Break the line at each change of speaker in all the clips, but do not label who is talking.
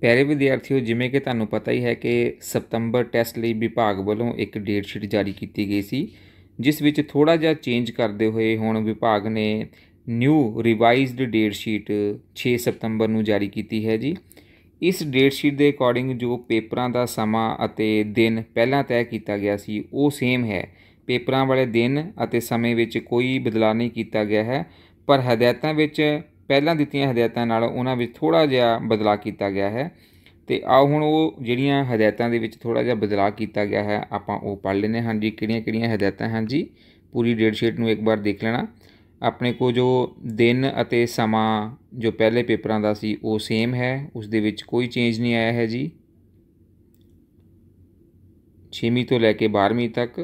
ਪਿਆਰੇ ਵਿਦਿਆਰਥੀਓ ਜਿਵੇਂ ਕਿ ਤੁਹਾਨੂੰ ਪਤਾ ਹੀ ਹੈ ਕਿ ਸਤੰਬਰ ਟੈਸਟ ਲਈ ਵਿਭਾਗ ਵੱਲੋਂ ਇੱਕ ਡੇਟ ਸ਼ੀਟ ਜਾਰੀ ਕੀਤੀ ਗਈ ਸੀ ਜਿਸ ਵਿੱਚ ਥੋੜਾ ਜਿਹਾ ਚੇਂਜ ਕਰਦੇ ਹੋਏ ਹੁਣ ਵਿਭਾਗ ਨੇ ਨਿਊ ਰਿਵਾਈਜ਼ਡ ਡੇਟ ਸ਼ੀਟ 6 ਸਤੰਬਰ ਨੂੰ ਜਾਰੀ ਕੀਤੀ ਹੈ ਜੀ ਇਸ ਡੇਟ ਸ਼ੀਟ ਦੇ ਅਕੋਰਡਿੰਗ ਜੋ ਪੇਪਰਾਂ ਦਾ ਸਮਾਂ ਅਤੇ ਦਿਨ ਪਹਿਲਾਂ ਤੈਅ ਕੀਤਾ ਗਿਆ ਸੀ ਉਹ ਸੇਮ ਹੈ ਪੇਪਰਾਂ ਵਾਲੇ ਦਿਨ ਅਤੇ ਸਮੇਂ ਵਿੱਚ ਕੋਈ ਬਦਲਾਅ ਨਹੀਂ ਕੀਤਾ ਗਿਆ ਹੈ ਪਰ ਹਦਾਇਤਾਂ ਵਿੱਚ ਪਹਿਲਾਂ ਦਿੱਤੀਆਂ ਹਦਾਇਤਾਂ ਨਾਲ ਉਹਨਾਂ ਵਿੱਚ ਥੋੜਾ ਜਿਹਾ ਬਦਲਾਅ ਕੀਤਾ ਗਿਆ ਹੈ ਤੇ ਆਓ ਹੁਣ ਉਹ ਜਿਹੜੀਆਂ ਹਦਾਇਤਾਂ ਦੇ ਵਿੱਚ ਥੋੜਾ ਜਿਹਾ ਬਦਲਾਅ ਕੀਤਾ ਗਿਆ ਹੈ ਆਪਾਂ ਉਹ ਪੜ੍ਹ ਲੈਨੇ ਹਾਂ ਜੀ ਕਿਹੜੀਆਂ-ਕਿਹੜੀਆਂ ਹਦਾਇਤਾਂ ਹਨ ਜੀ ਪੂਰੀ ਡੇਟ ਸ਼ੀਟ ਨੂੰ ਇੱਕ ਵਾਰ ਦੇਖ ਲੈਣਾ ਆਪਣੇ ਕੋ ਜੋ ਦਿਨ ਅਤੇ ਸਮਾਂ ਜੋ ਪਹਿਲੇ ਪੇਪਰਾਂ ਦਾ ਸੀ ਉਹ ਸੇਮ ਹੈ ਉਸ ਦੇ ਵਿੱਚ ਕੋਈ ਚੇਂਜ ਨਹੀਂ ਆਇਆ ਹੈ ਜੀ 6ਵੀਂ ਤੋਂ ਲੈ ਕੇ 12ਵੀਂ ਤੱਕ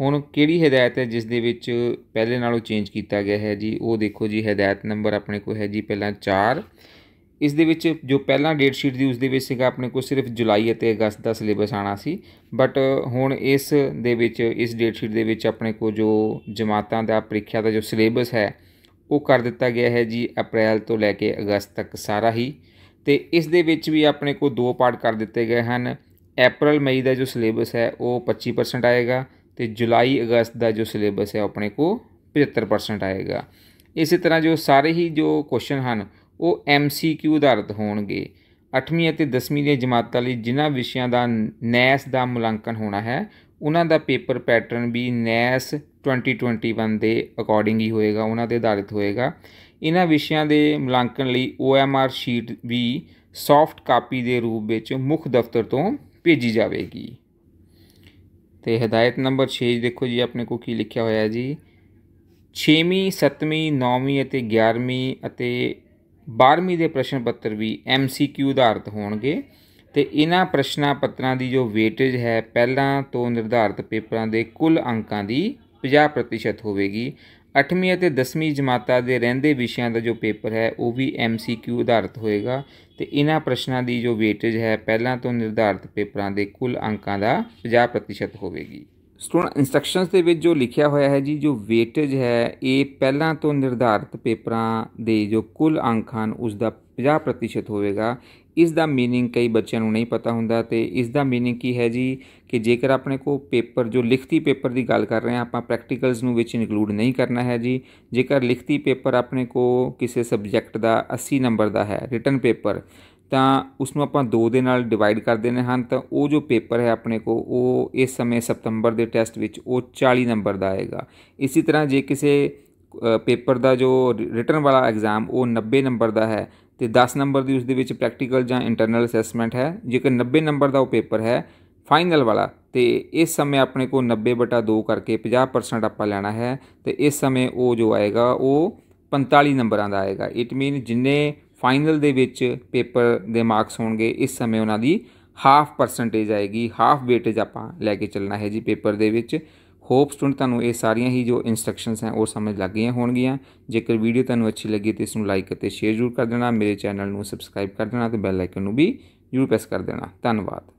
ਹੁਣ ਕਿਹੜੀ ਹਦਾਇਤ ਹੈ ਜਿਸ ਦੇ ਵਿੱਚ ਪਹਿਲੇ ਨਾਲੋਂ ਚੇਂਜ ਕੀਤਾ ਗਿਆ ਹੈ ਜੀ ਉਹ ਦੇਖੋ ਜੀ ਹਦਾਇਤ ਨੰਬਰ ਆਪਣੇ ਕੋਲ ਹੈ ਜੀ ਪਹਿਲਾਂ 4 ਇਸ ਦੇ ਵਿੱਚ ਜੋ ਪਹਿਲਾਂ ਡੇਟ ਸ਼ੀਟ ਦੀ ਉਸ ਦੇ ਵਿੱਚ ਸੀਗਾ ਆਪਣੇ ਕੋਲ ਸਿਰਫ ਜੁਲਾਈ ਅਤੇ ਅਗਸਤ ਦਾ ਸਿਲੇਬਸ ਆਣਾ ਸੀ ਬਟ ਹੁਣ ਇਸ ਦੇ ਵਿੱਚ ਇਸ ਡੇਟ ਸ਼ੀਟ ਦੇ ਵਿੱਚ ਆਪਣੇ ਕੋਲ ਜੋ ਜਮਾਤਾਂ ਦਾ ਪ੍ਰੀਖਿਆ ਦਾ ਜੋ ਸਿਲੇਬਸ ਹੈ ਉਹ ਕਰ ਦਿੱਤਾ ਗਿਆ ਹੈ ਜੀ ਅਪ੍ਰੈਲ ਤੋਂ ਲੈ ਕੇ ਅਗਸਤ ਤੱਕ ਸਾਰਾ ਹੀ ਤੇ ਇਸ ਦੇ ਵਿੱਚ ਵੀ ਆਪਣੇ ਕੋਲ ਦੋ ਪਾਰਟ ਕਰ ਦਿੱਤੇ ਗਏ ਹਨ ਅਪ੍ਰੈਲ ਮਈ ਦਾ ਜੋ ਸਿਲੇਬਸ ਹੈ ਉਹ 25% ਆਏਗਾ ਤੇ ਜੁਲਾਈ ਅਗਸਤ ਦਾ ਜੋ ਸਿਲੇਬਸ ਹੈ ਆਪਣੇ ਕੋ 75% ਆਏਗਾ ਇਸੇ ਤਰ੍ਹਾਂ ਜੋ ਸਾਰੇ ਹੀ ਜੋ ਕੁਐਸਚਨ ਹਨ ਉਹ ਐਮਸੀਕਿਊ ਆਧਾਰਿਤ ਹੋਣਗੇ 8ਵੀਂ ਅਤੇ 10ਵੀਂ ਦੀਆਂ ਜਮਾਤਾਂ ਲਈ ਜਿਨ੍ਹਾਂ ਵਿਸ਼ਿਆਂ ਦਾ ਨੈਸ ਦਾ ਮੁਲਾਂਕਣ ਹੋਣਾ ਹੈ ਉਹਨਾਂ ਦਾ ਪੇਪਰ ਪੈਟਰਨ ਵੀ ਨੈਸ 2021 ਦੇ ਅਕੋਰਡਿੰਗ ਹੀ ਹੋਏਗਾ ਉਹਨਾਂ ਦੇ ਆਧਾਰਿਤ ਹੋਏਗਾ ਇਹਨਾਂ ਵਿਸ਼ਿਆਂ ਦੇ ਮੁਲਾਂਕਣ ਲਈ OMR ਸ਼ੀਟ ਵੀ ਸੌਫਟ ਕਾਪੀ ਦੇ ਰੂਪ ਵਿੱਚ ਮੁੱਖ ਦਫ਼ਤਰ ਤੋਂ ਭੇਜੀ ਜਾਵੇਗੀ ਤੇ ਹਦਾਇਤ ਨੰਬਰ 6 ਦੇਖੋ ਜੀ ਆਪਣੇ ਕੋ ਕੀ ਲਿਖਿਆ ਹੋਇਆ ਹੈ ਜੀ 6ਵੀਂ 7ਵੀਂ 9ਵੀਂ ਅਤੇ 11ਵੀਂ ਅਤੇ 12ਵੀਂ ਦੇ ਪ੍ਰਸ਼ਨ ਪੱਤਰ ਵੀ MCQ ਆਧਾਰਿਤ ਹੋਣਗੇ ਤੇ ਇਹਨਾਂ ਪ੍ਰਸ਼ਨਾ ਪੱਤਰਾਂ ਦੀ ਜੋ ਵੇਟੇਜ ਹੈ ਪਹਿਲਾਂ ਤੋਂ ਨਿਰਧਾਰਿਤ ਪੇਪਰਾਂ ਦੇ ਕੁੱਲ ਅੰਕਾਂ ਦੀ 50% ਹੋਵੇਗੀ 8ਵੀਂ ਅਤੇ 10ਵੀਂ ਜਮਾਤਾਂ ਦੇ ਰਹਿੰਦੇ ਵਿਸ਼ਿਆਂ ਦਾ ਜੋ ਪੇਪਰ ਹੈ ਉਹ ਵੀ MCQ ਆਧਾਰਿਤ ਹੋਏਗਾ ਤੇ ਇਹਨਾਂ ਪ੍ਰਸ਼ਨਾਂ ਦੀ ਜੋ ਵੇਟੇਜ ਹੈ ਪਹਿਲਾਂ ਤੋਂ ਨਿਰਧਾਰਿਤ ਪੇਪਰਾਂ ਦੇ ਕੁੱਲ ਅੰਕਾਂ ਦਾ 50% ਹੋਵੇਗੀ ਸਟੂਡੈਂਟ ਇਨਸਟਰਕਸ਼ਨਸ ਦੇ ਵਿੱਚ ਜੋ ਲਿਖਿਆ ਹੋਇਆ ਹੈ ਜੀ ਜੋ ਵੇਟੇਜ ਹੈ ਇਹ ਪਹਿਲਾਂ ਤੋਂ ਨਿਰਧਾਰਿਤ ਪੇਪਰਾਂ ਦੇ ਜੋ ਕੁੱਲ ਅੰਕ ਹਨ ਉਸ ਦਾ 50% ਹੋਵੇਗਾ ਇਸ ਦਾ मीनिंग ਕਈ ਬੱਚਿਆਂ ਨੂੰ ਨਹੀਂ ਪਤਾ ਹੁੰਦਾ ਤੇ ਇਸ ਦਾ मीनिंग ਕੀ ਹੈ ਜੀ ਕਿ ਜੇਕਰ ਆਪਣੇ ਕੋ ਪੇਪਰ ਜੋ ਲਿਖਤੀ ਪੇਪਰ ਦੀ ਗੱਲ ਕਰ ਰਹੇ ਹਾਂ ਆਪਾਂ ਪ੍ਰੈਕਟੀਕਲਸ ਨੂੰ ਵਿੱਚ ਇਨਕਲੂਡ ਨਹੀਂ ਕਰਨਾ ਹੈ ਜੀ ਜੇਕਰ ਲਿਖਤੀ ਪੇਪਰ ਆਪਣੇ ਕੋ ਕਿਸੇ ਸਬਜੈਕਟ ਦਾ 80 ਨੰਬਰ ਦਾ ਹੈ ਰਿਟਨ ਪੇਪਰ ਤਾਂ ਉਸ ਨੂੰ ਆਪਾਂ 2 ਦੇ ਨਾਲ ਡਿਵਾਈਡ ਕਰ ਦੇਣੇ ਹਨ ਤਾਂ ਉਹ ਜੋ ਪੇਪਰ ਹੈ ਆਪਣੇ ਕੋ ਉਹ ਇਸ ਸਮੇਂ ਸਤੰਬਰ ਦੇ ਟੈਸਟ ਵਿੱਚ ਉਹ 40 ਨੰਬਰ ਦਾ ਆਏਗਾ ਇਸੇ ਤਰ੍ਹਾਂ ਜੇ ਕਿਸੇ ਪੇਪਰ ਦਾ ਜੋ ਰਿਟਰਨ ਵਾਲਾ ਐਗਜ਼ਾਮ ਉਹ 90 ਨੰਬਰ ਦਾ ਹੈ ਤੇ 10 ਨੰਬਰ ਦੀ ਉਸ ਦੇ ਵਿੱਚ ਪ੍ਰੈਕਟੀਕਲ ਜਾਂ ਇੰਟਰਨਲ ਅਸੈਸਮੈਂਟ ਹੈ ਜੇਕਰ 90 ਨੰਬਰ ਦਾ ਉਹ ਪੇਪਰ ਹੈ ਫਾਈਨਲ ਵਾਲਾ ਤੇ ਇਸ ਸਮੇਂ ਆਪਣੇ ਕੋ 90/2 ਕਰਕੇ 50% ਆਪਾਂ ਲੈਣਾ ਹੈ ਤੇ ਇਸ ਸਮੇਂ ਉਹ ਜੋ ਆਏਗਾ ਉਹ 45 ਨੰਬਰਾਂ ਦਾ ਆਏਗਾ ਇਟ ਮੀਨ ਜਿੰਨੇ ਫਾਈਨਲ ਦੇ ਵਿੱਚ ਪੇਪਰ ਦੇ ਮਾਰਕਸ ਹੋਣਗੇ ਇਸ ਸਮੇਂ ਉਹਨਾਂ ਦੀ ਹਾਫ ਪਰਸੈਂਟੇਜ ਆਏਗੀ ਹਾਫ ਵੇਟੇਜ ਆਪਾਂ ਲੈ ਕੇ ਚੱਲਣਾ ਹੈ ਜੀ ਪੇਪਰ ਦੇ ਵਿੱਚ ਹੋਪ ਸਟੂਡੈਂਟ ਤੁਹਾਨੂੰ ਇਹ ਸਾਰੀਆਂ ਹੀ ਜੋ ਇਨਸਟਰਕਸ਼ਨਸ ਹੈ ਉਹ ਸਮਝ ਲੱਗ ਗਈਆਂ ਹੋਣਗੀਆਂ ਜੇਕਰ ਵੀਡੀਓ ਤੁਹਾਨੂੰ ਅੱਛੀ ਲੱਗੀ ਤੇ ਇਸ ਨੂੰ ਲਾਈਕ ਅਤੇ ਸ਼ੇਅਰ ਜ਼ਰੂਰ ਕਰ ਦੇਣਾ ਮੇਰੇ ਚੈਨਲ ਨੂੰ ਸਬਸਕ੍ਰਾਈਬ ਕਰ ਦੇਣਾ ਤੇ ਬੈਲ ਆਈਕਨ ਨੂੰ ਵੀ ਜ਼ਰੂਰ ਪ੍ਰੈਸ ਕਰ ਦੇਣਾ ਧੰਨਵਾਦ